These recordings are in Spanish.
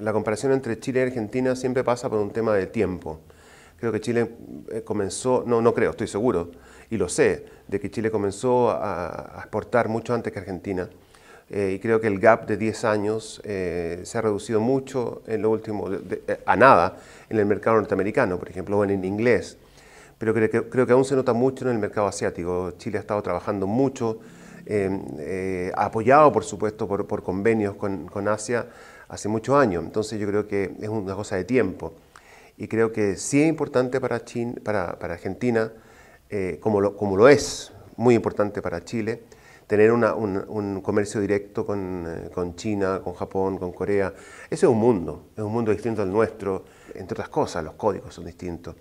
la comparación entre Chile y Argentina siempre pasa por un tema de tiempo. Creo que Chile eh, comenzó, no, no creo, estoy seguro, y lo sé, de que Chile comenzó a, exportar mucho antes que Argentina. Eh, y creo que el gap de 10 años eh, se ha reducido mucho en lo último, a nada, en el mercado norteamericano, por ejemplo, o en inglés. Pero creo que, creo que aún se nota mucho en el mercado asiático. Chile ha estado trabajando mucho, apoyado, por supuesto, por, por convenios con, con Asia, hace muchos años. Entonces yo creo que es una cosa de tiempo. Y creo que sí es importante para, China, para, Argentina, eh, como, lo, como lo es muy importante para Chile, tener un, comercio directo eh, con, China, con Japón, con Corea. Ese es un mundo, es un mundo distinto al nuestro, entre otras cosas, los códigos son distintos.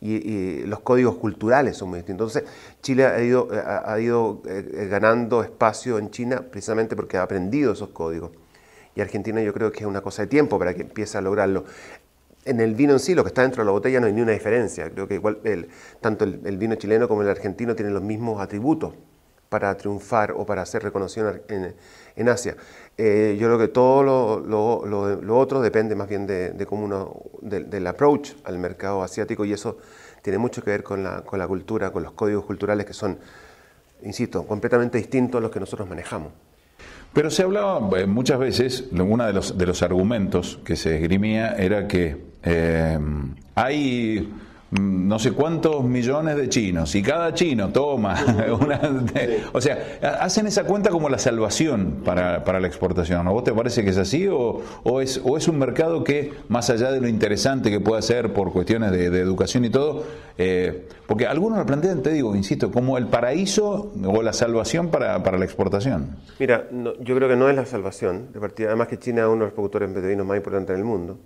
Y, los códigos culturales son muy distintos. Entonces, Chile ha ido, ha ido eh, ganando espacio en China precisamente porque ha aprendido esos códigos y Argentina yo creo que es una cosa de tiempo para que empiece a lograrlo. En el vino en sí, lo que está dentro de la botella, no hay ni una diferencia. Creo que igual tanto el, vino chileno como el argentino tienen los mismos atributos para triunfar o para ser reconocido en, Asia. Eh, yo creo que todo lo, otro depende más bien de, cómo uno, del approach al mercado asiático y eso tiene mucho que ver con la cultura, con los códigos culturales que son, insisto, completamente distintos a los que nosotros manejamos. Pero se hablaba eh, muchas veces, uno de los, de los argumentos que se esgrimía era que eh, hay Mm, no sé cuántos millones de chinos y cada chino toma una... o sea, hacen esa cuenta como la salvación para, la exportación. ¿A vos te parece que es así o, es, o es un mercado que, más allá de lo interesante que pueda ser por cuestiones de, educación y todo, eh, porque algunos lo plantean, te digo, insisto, como el paraíso o la salvación para, la exportación? Mira, yo creo que no es la salvación. De además que China es uno de los productores de más importantes del mundo.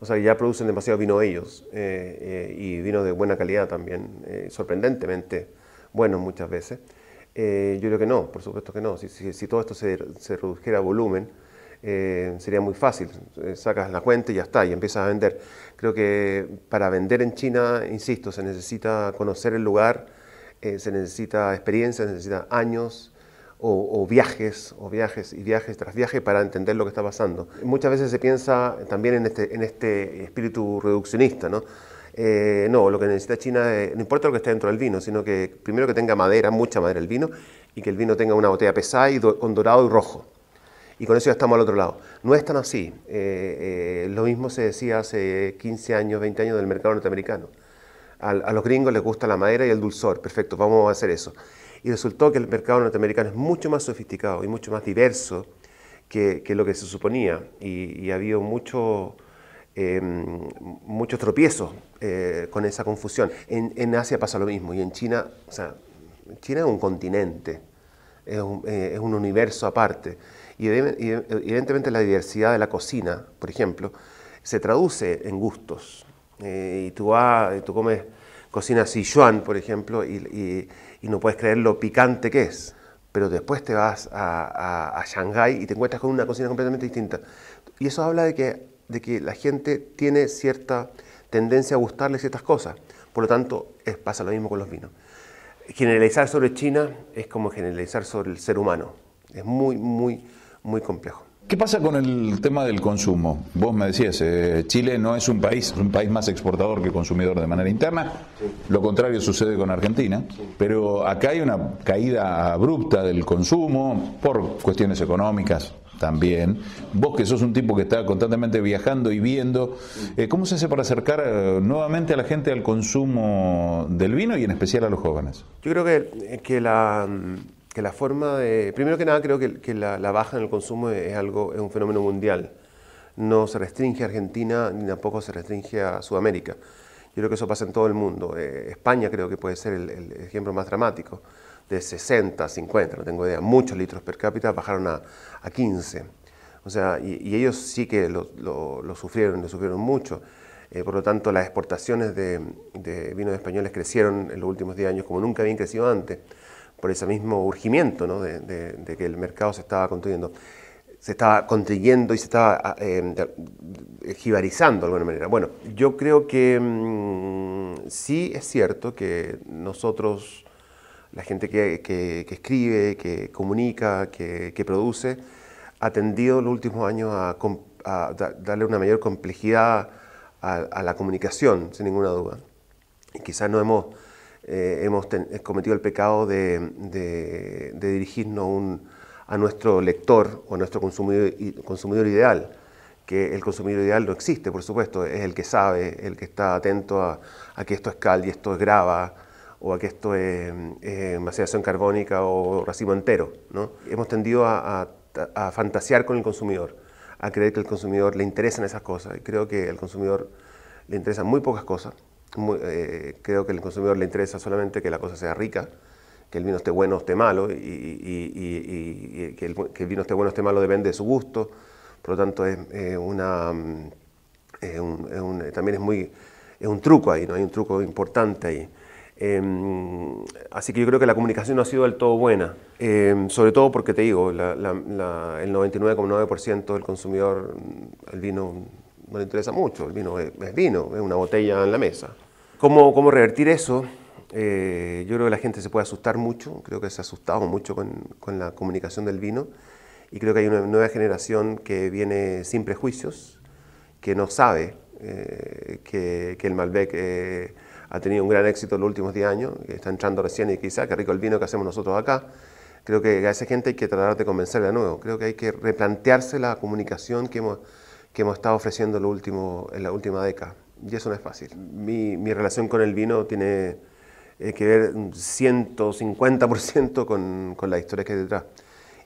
O sea, ya producen demasiado vino ellos eh, eh, y vino de buena calidad también, eh, sorprendentemente bueno muchas veces. yo creo que no, por supuesto que no. Si, si, todo esto se, se redujera a volumen, sería muy fácil. Sacas la cuenta y ya está, y empiezas a vender. Creo que para vender en China, insisto, se necesita conocer el lugar, se necesita experiencia, se necesita años, o, viajes, o viajes y viajes tras viajes para entender lo que está pasando. Muchas veces se piensa también en este, en este espíritu reduccionista, ¿no? Eh, no, lo que necesita China, es, eh, no importa lo que esté dentro del vino, sino que primero que tenga madera, mucha madera el vino, y que el vino tenga una botella pesada y con dorado y rojo. Y con eso ya estamos al otro lado. No es tan así. Eh, lo mismo se decía hace 15 años, 20 años del mercado norteamericano. A, a los gringos les gusta la madera y el dulzor. Perfecto, vamos a hacer eso y resultó que el mercado norteamericano es mucho más sofisticado y mucho más diverso que, que lo que se suponía y, ha habido mucho, em, muchos tropiezos eh, con esa confusión. En, en, Asia pasa lo mismo y en China, sea, China es un continente, es un, eh, es un universo aparte y, evidentemente la diversidad de la cocina, por ejemplo, se traduce en gustos. Eh, y tú tú comes cocina Sichuan, por ejemplo, y y no puedes creer lo picante que es. Pero después te vas a, a, Shanghái y te encuentras con una cocina completamente distinta. Y eso habla de que, de que la gente tiene cierta tendencia a gustarle ciertas cosas. Por lo tanto, es, pasa lo mismo con los vinos. Generalizar sobre China es como generalizar sobre el ser humano. Es muy, muy, muy complejo. ¿Qué pasa con el tema del consumo? Vos me decías, eh, Chile no es un país, es un país más exportador que consumidor de manera interna. Lo contrario sucede con Argentina. Pero acá hay una caída abrupta del consumo por cuestiones económicas también. Vos que sos un tipo que está constantemente viajando y viendo, eh, ¿cómo se hace para acercar eh, nuevamente a la gente al consumo del vino y en especial a los jóvenes? Yo creo que, que la que la forma de... Primero que nada creo que, la, baja en el consumo es, algo, es un fenómeno mundial. No se restringe a Argentina ni tampoco se restringe a Sudamérica. Yo creo que eso pasa en todo el mundo. Eh, España creo que puede ser el, ejemplo más dramático. De 60, 50, no tengo idea, muchos litros per cápita bajaron a, a 15. O sea, y, ellos sí que lo, sufrieron, lo sufrieron mucho. Eh, por lo tanto, las exportaciones de, de vinos españoles crecieron en los últimos 10 años como nunca habían crecido antes por ese mismo urgimiento ¿no? de, que el mercado se estaba construyendo, se estaba construyendo y se estaba ah, eh, de alguna manera. Bueno, yo creo que mm, sí es cierto que nosotros, la gente que, escribe, que comunica, que, produce, ha tendido los últimos años a, darle una mayor complejidad a, la comunicación, sin ninguna duda. quizás no hemos eh, hemos eh, cometido el pecado de, dirigirnos a nuestro lector o a nuestro consumidor, ideal, que el consumidor ideal no existe, por supuesto, es el que sabe, el que está atento a, que esto es cal y esto es grava, o a que esto es, es carbónica o racimo entero. Hemos tendido a, a, fantasear con el consumidor, a creer que al consumidor le interesan esas cosas, y creo que al consumidor le interesan muy pocas cosas. Eh, creo que al consumidor le interesa solamente que la cosa sea rica, que el vino esté bueno o esté malo, y, que, el, que, el, vino esté bueno o esté malo depende de su gusto, por lo tanto es eh, una... Mm, eh, también es muy es un truco ahí, ¿no? Hay un truco importante ahí. Em, así que yo creo que la comunicación no ha sido del todo buena, em, sobre todo porque te digo, la, la, el 99,9% del consumidor el vino no le interesa mucho, el vino es, vino, es una botella en la mesa. ¿Cómo, cómo revertir eso? Eh, yo creo que la gente se puede asustar mucho, creo que se ha asustado mucho con, la comunicación del vino y creo que hay una nueva generación que viene sin prejuicios, que no sabe eh, que, el Malbec eh, ha tenido un gran éxito en los últimos 10 años, que está entrando recién y quizá, que ah, rico el vino que hacemos nosotros acá. Creo que a esa gente hay que tratar de convencerla de nuevo, creo que hay que replantearse la comunicación que hemos que hemos estado ofreciendo último, en la última década. Y eso no es fácil. Mi, relación con el vino tiene eh, que ver 150% con, con la historia que hay detrás.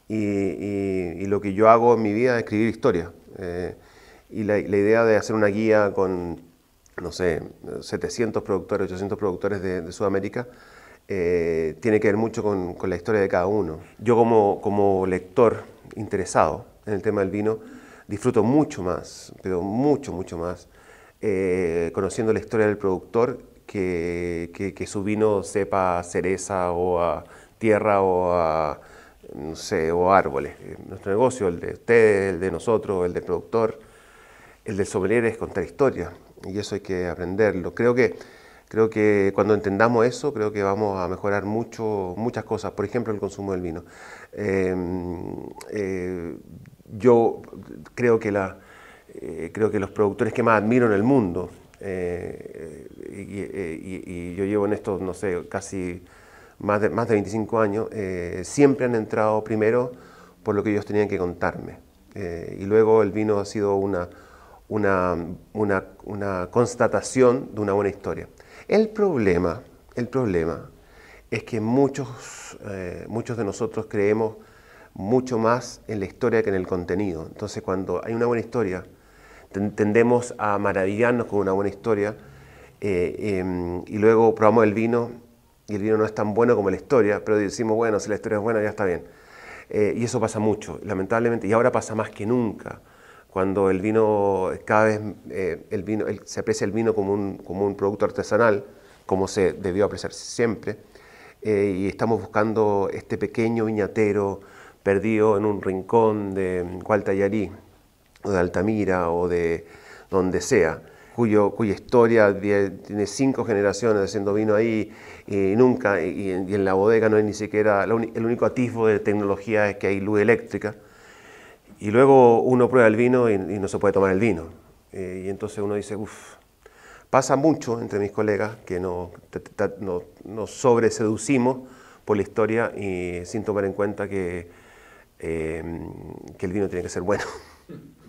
Y, lo que yo hago en mi vida es escribir historia. Eh, y la, idea de hacer una guía con, no sé, 700 productores, 800 productores de, Sudamérica, eh, tiene que ver mucho con, la historia de cada uno. Yo como, como lector interesado en el tema del vino, disfruto mucho más, pero mucho, mucho más, eh, conociendo la historia del productor que, que, su vino sepa cereza o a tierra o a, o árboles. Eh, nuestro negocio, el de usted, el de nosotros, el del productor, el del sommelier es contar historia y eso hay que aprenderlo. Creo que, creo que cuando entendamos eso, creo que vamos a mejorar mucho, muchas cosas, por ejemplo, el consumo del vino. Em, eh, yo creo que, eh, creo que los productores que más admiro en el mundo, eh, eh, y, yo llevo en esto, no sé, casi más de, 25 años, siempre han entrado primero por lo que ellos tenían que contarme. y luego el vino ha sido una, una, constatación de una buena historia. El problema, el problema es que muchos, muchos de nosotros creemos mucho más en la historia que en el contenido. Entonces cuando hay una buena historia, tendemos a maravillarnos con una buena historia eh, em, y luego probamos el vino y el vino no es tan bueno como la historia, pero decimos, bueno, si la historia es buena ya está bien. Eh, y eso pasa mucho, lamentablemente, y ahora pasa más que nunca, cuando el vino, cada vez eh, el vino, se aprecia el vino como un, como un producto artesanal, como se debió apreciar siempre, y estamos buscando este pequeño viñatero, perdido en un rincón de Gualtayarí, o de Altamira, o de donde sea, cuyo, cuya historia tiene cinco generaciones haciendo vino ahí y nunca, y, en la bodega no hay ni siquiera, el único atisbo de tecnología es que hay luz eléctrica. Y luego uno prueba el vino y, no se puede tomar el vino. Eh, y entonces uno dice, uff, pasa mucho entre mis colegas que nos sobreseducimos por la historia y sin tomar en cuenta que eh, que el vino tiene que ser bueno.